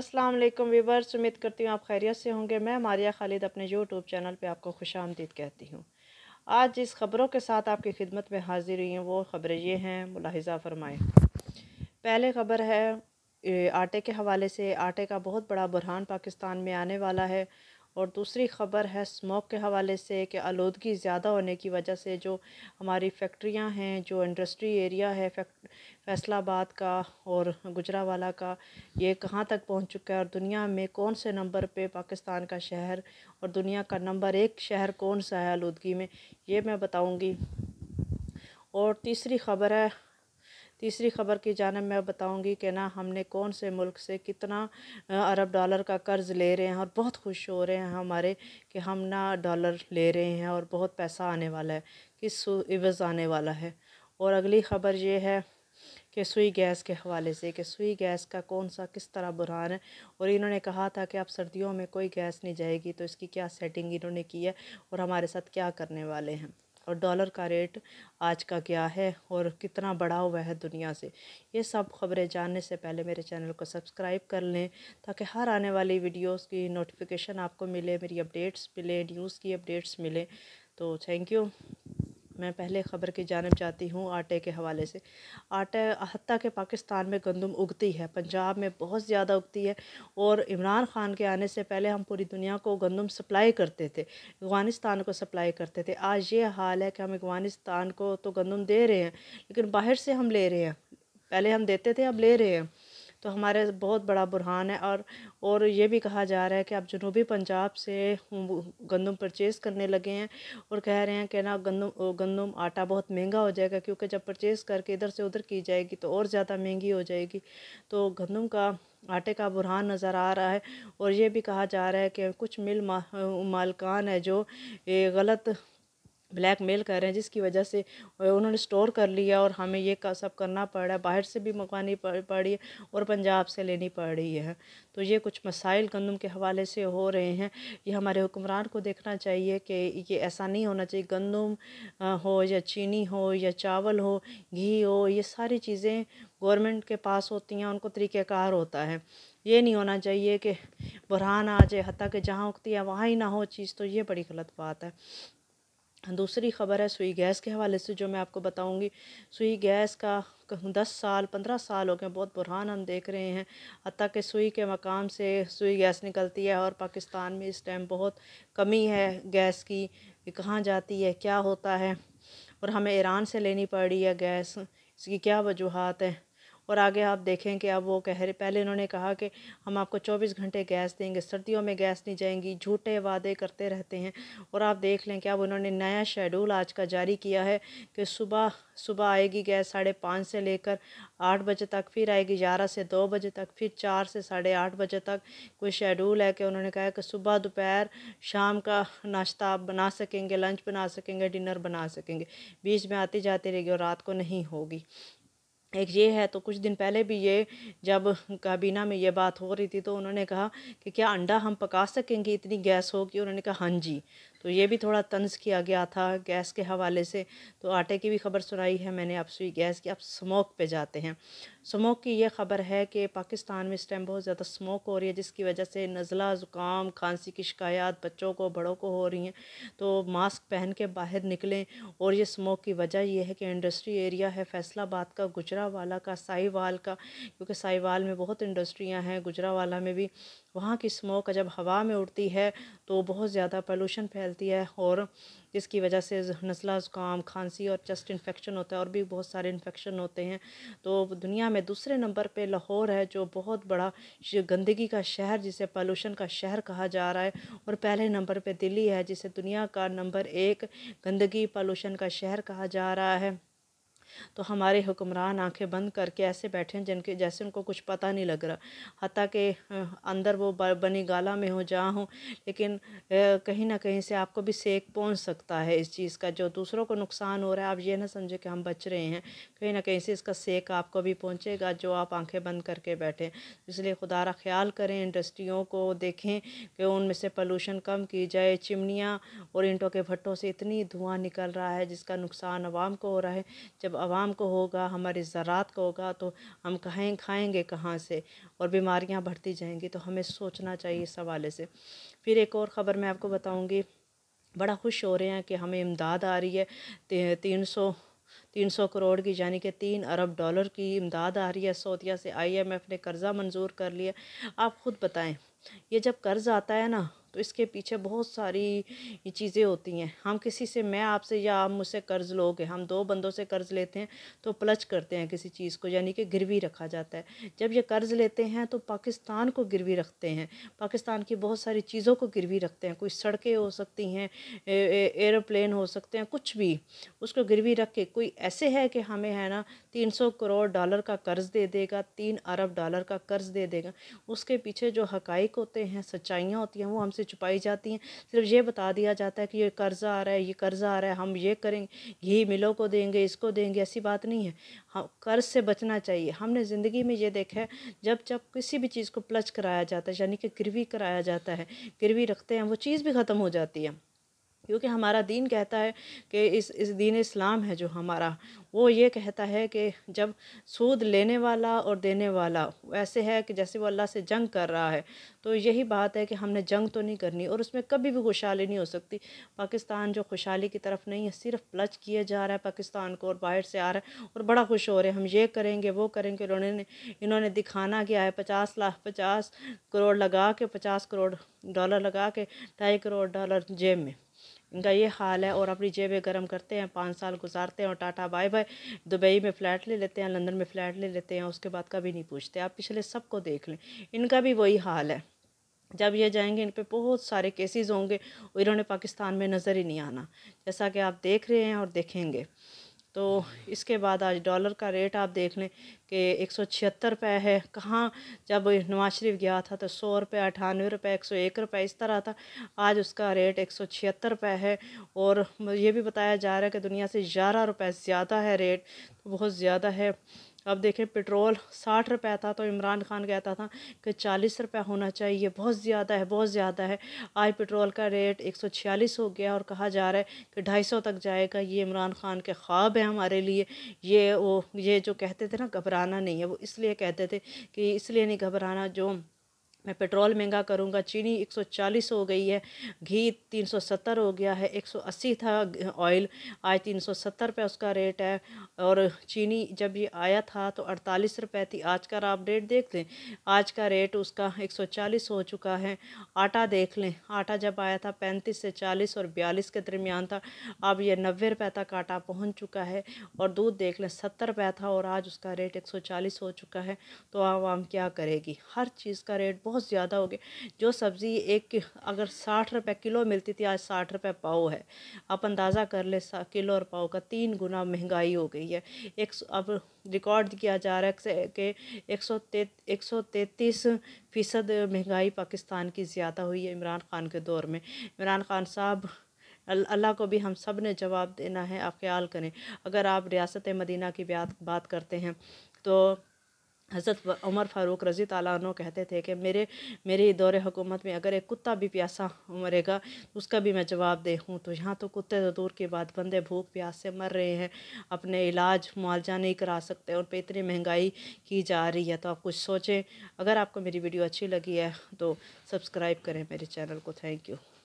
अस्सलाम वालेकुम उम्मीद करती हूँ आप खैरियत से होंगे मैं मारिया खालिद अपने यूट्यूब चैनल पे आपको खुश आमदीद कहती हूँ आज जिस खबरों के साथ आपकी खिदमत में हाजिर हुई हैं वो खबरें ये हैं मुलाहिजा फरमाएँ पहले खबर है आटे के हवाले से आटे का बहुत बड़ा बुरहान पाकिस्तान में आने वाला है और दूसरी ख़बर है स्मोक के हवाले से कि आलूदगी ज़्यादा होने की वजह से जो हमारी फैक्ट्रियां हैं जो इंडस्ट्री एरिया है फैसलाबाद का और गुजरावाला का ये कहाँ तक पहुँच चुका है और दुनिया में कौन से नंबर पे पाकिस्तान का शहर और दुनिया का नंबर एक शहर कौन सा है आलूदगी में ये मैं बताऊँगी और तीसरी ख़बर है तीसरी खबर की जानब मैं बताऊँगी कि ना हमने कौन से मुल्क से कितना अरब डॉलर का कर्ज़ ले रहे हैं और बहुत खुश हो रहे हैं हमारे कि हम ना डॉलर ले रहे हैं और बहुत पैसा आने वाला है किस इवज़ आने वाला है और अगली ख़बर ये है कि सुई गैस के हवाले से कि सुई गैस का कौन सा किस तरह बुरहान है और इन्होंने कहा था कि अब सर्दियों में कोई गैस नहीं जाएगी तो इसकी क्या सेटिंग इन्होंने की है और हमारे साथ क्या करने वाले हैं और डॉलर का रेट आज का क्या है और कितना बढ़ा हुआ है दुनिया से ये सब खबरें जानने से पहले मेरे चैनल को सब्सक्राइब कर लें ताकि हर आने वाली वीडियोस की नोटिफिकेशन आपको मिले मेरी अपडेट्स मिले न्यूज़ की अपडेट्स मिले तो थैंक यू मैं पहले ख़बर की जानब जाती हूँ आटे के हवाले से आटे हती के पाकिस्तान में गंदम उगती है पंजाब में बहुत ज़्यादा उगती है और इमरान ख़ान के आने से पहले हम पूरी दुनिया को गंदम सप्लाई करते थे अफगानिस्तान को सप्लाई करते थे आज ये हाल है कि हम अफगानिस्तान को तो गंदम दे रहे हैं लेकिन बाहर से हम ले रहे हैं पहले हम देते थे अब ले रहे हैं तो हमारे बहुत बड़ा बुरहान है और और ये भी कहा जा रहा है कि आप जनूबी पंजाब से गंदम परचेज़ करने लगे हैं और कह रहे हैं कि ना गंदम गंदम आटा बहुत महंगा हो जाएगा क्योंकि जब परचेज़ करके इधर से उधर की जाएगी तो और ज़्यादा महंगी हो जाएगी तो गंदम का आटे का बुरहान नज़र आ रहा है और ये भी कहा जा रहा है कि कुछ मिल मा, मालकान है जो गलत ब्लैकमेल कर रहे हैं जिसकी वजह से उन्होंने स्टोर कर लिया और हमें ये सब करना पड़ रहा है बाहर से भी मंगवानी पड़ रही है और पंजाब से लेनी पड़ रही है तो ये कुछ मसाइल गंदम के हवाले से हो रहे हैं ये हमारे हुक्मरान को देखना चाहिए कि ये ऐसा नहीं होना चाहिए गंदम हो या चीनी हो या चावल हो घी हो ये सारी चीज़ें गवर्नमेंट के पास होती हैं उनको तरीक़ार होता है ये नहीं होना चाहिए कि बुरहान आ जाए हती कि जहाँ उगती है वहाँ ही ना हो चीज़ तो ये बड़ी गलत बात है दूसरी ख़बर है सुई गैस के हवाले से जो मैं आपको बताऊंगी सुई गैस का दस साल पंद्रह साल हो गए बहुत बुरहान हम देख रहे हैं हती कि सुई के मकाम से सुई गैस निकलती है और पाकिस्तान में इस टाइम बहुत कमी है गैस की कहाँ जाती है क्या होता है और हमें ईरान से लेनी पड़ी है गैस इसकी क्या वजूहत है और आगे आप देखें कि अब वो कह रहे पहले इन्होंने कहा कि हम आपको चौबीस घंटे गैस देंगे सर्दियों में गैस नहीं जाएंगी झूठे वादे करते रहते हैं और आप देख लें कि अब उन्होंने नया शेड्यूल आज का जारी किया है कि सुबह सुबह आएगी गैस साढ़े पाँच से लेकर आठ बजे तक फिर आएगी ग्यारह से दो बजे तक फिर चार से साढ़े आठ बजे तक कोई शेड्यूल है कि उन्होंने कहा कि सुबह दोपहर शाम का नाश्ता आप बना सकेंगे लंच बना सकेंगे डिनर बना सकेंगे बीच में आती जाती रहेगी और रात को नहीं होगी एक ये है तो कुछ दिन पहले भी ये जब काबीना में ये बात हो रही थी तो उन्होंने कहा कि क्या अंडा हम पका सकेंगे इतनी गैस हो कि उन्होंने कहा हाँ जी तो ये भी थोड़ा तंज किया गया था गैस के हवाले से तो आटे की भी खबर सुनाई है मैंने अब सुई गैस की अब स्मोक पे जाते हैं स्मोक की ये ख़बर है कि पाकिस्तान में इस टाइम बहुत ज़्यादा स्मोक हो रही है जिसकी वजह से नज़ला ज़ुकाम खांसी की शिकायत बच्चों को बड़ों को हो रही हैं तो मास्क पहन के बाहर निकलें और ये स्मोक की वजह यह है कि इंडस्ट्री एरिया है फैसलाबाद का गुजरावाला का साहिवाल का क्योंकि साहिवाल में बहुत इंडस्ट्रियाँ हैं गुजरावाला में भी वहाँ की स्मोक जब हवा में उड़ती है तो बहुत ज़्यादा पोल्यूशन फैलती है और जिसकी वजह से नज़ला ज़ुकाम खांसी और चस्ट इन्फेक्शन होता है और भी बहुत सारे इन्फेक्शन होते हैं तो दुनिया में दूसरे नंबर पे लाहौर है जो बहुत बड़ा गंदगी का शहर जिसे पोल्यूशन का शहर कहा जा रहा है और पहले नंबर पर दिल्ली है जिसे दुनिया का नंबर एक गंदगी पॉल्यूशन का शहर कहा जा रहा है तो हमारे हुक्मरान आंखें बंद करके ऐसे बैठे हैं जिनके जैसे उनको कुछ पता नहीं लग रहा हती के अंदर वो बनी गाला में हो जहाँ हो लेकिन कहीं ना कहीं से आपको भी सेक पहुँच सकता है इस चीज़ का जो दूसरों को नुकसान हो रहा है आप ये ना समझे कि हम बच रहे हैं कहीं ना कहीं से इसका सेक आपको भी पहुँचेगा जो आप आंखें बंद करके बैठे इसलिए खुदा ख्याल करें इंडस्ट्रियों को देखें कि उनमें से पलूशन कम की जाए चिमनियाँ और ईंटों के भट्टों से इतनी धुआं निकल रहा है जिसका नुकसान आवाम को हो रहा है जब आवाम को होगा हमारे ज़रात को होगा तो हम कहें खाएंगे कहाँ से और बीमारियाँ बढ़ती जाएंगी तो हमें सोचना चाहिए इस हवाले से फिर एक और ख़बर मैं आपको बताऊँगी बड़ा खुश हो रहे हैं कि हमें इमदाद आ रही है तीन सौ तीन सौ करोड़ की यानी कि तीन अरब डॉलर की इमदाद आ रही है सऊदिया से आईएमएफ ने कर्ज़ा मंजूर कर लिया आप ख़ुद बताएं ये जब कर्ज़ आता है ना तो इसके पीछे बहुत सारी चीज़ें होती हैं हम किसी से मैं आपसे या आप मुझसे कर्ज़ लोगे हम दो बंदों से कर्ज़ लेते हैं तो प्लच करते हैं किसी चीज़ को यानी कि गिरवी रखा जाता है जब ये कर्ज़ लेते हैं तो पाकिस्तान को गिरवी रखते हैं पाकिस्तान की बहुत सारी चीज़ों को गिरवी रखते हैं कोई सड़कें हो सकती हैं एरोप्लन हो सकते हैं कुछ भी उसको गिरवी रख के कोई ऐसे है कि हमें है ना तीन सौ करोड़ डॉलर का कर्ज़ दे देगा तीन अरब डॉलर का कर्ज़ दे देगा उसके पीछे जो हकाइक होते हैं सच्चाइयाँ होती हैं वो हमसे से छुपाई जाती हैं सिर्फ ये बता दिया जाता है कि ये कर्ज़ा आ रहा है ये कर्ज़ा आ रहा है हम ये करेंगे घी मिलों को देंगे इसको देंगे ऐसी बात नहीं है हम कर्ज से बचना चाहिए हमने ज़िंदगी में ये देखा है जब जब किसी भी चीज़ को प्लच कराया जाता है यानी कि गिरवी कराया जाता है गिरवी रखते हैं वो चीज़ भी ख़त्म हो जाती है क्योंकि हमारा दीन कहता है कि इस इस दीन इस्लाम है जो हमारा वो ये कहता है कि जब सूद लेने वाला और देने वाला ऐसे है कि जैसे वो अल्लाह से जंग कर रहा है तो यही बात है कि हमने जंग तो नहीं करनी और उसमें कभी भी खुशहाली नहीं हो सकती पाकिस्तान जो खुशहाली की तरफ नहीं है सिर्फ प्लच किया जा रहा है पाकिस्तान को और बाहर से आ रहा है और बड़ा खुश हो रहे हैं हम ये करेंगे वो करेंगे उन्होंने इन्होंने दिखाना क्या है पचास लाख पचास करोड़ लगा के पचास करोड़ डॉलर लगा के ढाई करोड़ डॉलर जेब में इनका ये हाल है और अपनी जेबें गर्म करते हैं पाँच साल गुजारते हैं और टाटा बाय बाय दुबई में फ़्लैट ले लेते हैं लंदन में फ़्लैट ले लेते हैं उसके बाद कभी नहीं पूछते आप पिछले सबको देख लें इनका भी वही हाल है जब ये जाएंगे इन पर बहुत सारे केसेस होंगे और इन्होंने पाकिस्तान में नज़र ही नहीं आना जैसा कि आप देख रहे हैं और देखेंगे तो इसके बाद आज डॉलर का रेट आप देख लें कि एक सौ छिहत्तर रुपये है कहाँ जब नवाज शरीफ गया था तो सौ रुपये अठानवे रुपये एक सौ एक रुपये इस तरह था आज उसका रेट एक सौ छिहत्तर रुपये है और ये भी बताया जा रहा है कि दुनिया से ग्यारह रुपये ज़्यादा है रेट तो बहुत ज़्यादा है अब देखें पेट्रोल साठ रुपये था तो इमरान खान कहता था कि चालीस रुपये होना चाहिए बहुत ज़्यादा है बहुत ज़्यादा है आज पेट्रोल का रेट एक सौ छियालीस हो गया और कहा जा रहा है कि ढाई सौ तक जाएगा ये इमरान खान के ख्वाब है हमारे लिए ये वो ये जो कहते थे ना घबराना नहीं है वो इसलिए कहते थे कि इसलिए नहीं घबराना जो मैं पेट्रोल महंगा करूँगा चीनी 140 हो गई है घी 370 हो गया है 180 था ऑयल आज 370 रुपये उसका रेट है और चीनी जब ये आया था तो 48 रुपये थी आज का आप रेट देख लें आज का रेट उसका 140 हो चुका है आटा देख लें आटा जब आया था 35 से 40 और 42 के दरमियान था अब यह नब्बे रुपये तक आटा पहुँच चुका है और दूध देख लें सत्तर रुपये था और आज उसका रेट एक हो चुका है तो आवाम क्या करेगी हर चीज़ का रेट बहुत बहुत ज़्यादा हो गए जो सब्ज़ी एक अगर साठ रुपए किलो मिलती थी आज साठ रुपए पाओ है आप अंदाज़ा कर ले किलो और पाओ का तीन गुना महंगाई हो गई है एक अब रिकॉर्ड किया जा रहा है कि एक सौ एक सौ तैतीस फ़ीसद महंगाई पाकिस्तान की ज़्यादा हुई है इमरान खान के दौर में इमरान खान साहब अल्लाह को भी हम सब ने जवाब देना है आप ख्याल करें अगर आप रियासत मदीना की बात करते हैं तो हज़रत उमर फ़ारूक रज़ी तु कहते थे कि मेरे मेरे दौर हुकूमत में अगर एक कुत्ता भी प्यासा मरेगा उसका भी मैं जवाब दे हूँ तो यहाँ तो कुत्ते तो दूर की बात बंदे भूख प्यास से मर रहे हैं अपने इलाज मुआवजा नहीं करा सकते उन पर इतनी महंगाई की जा रही है तो आप कुछ सोचें अगर आपको मेरी वीडियो अच्छी लगी है तो सब्सक्राइब करें मेरे चैनल को थैंक यू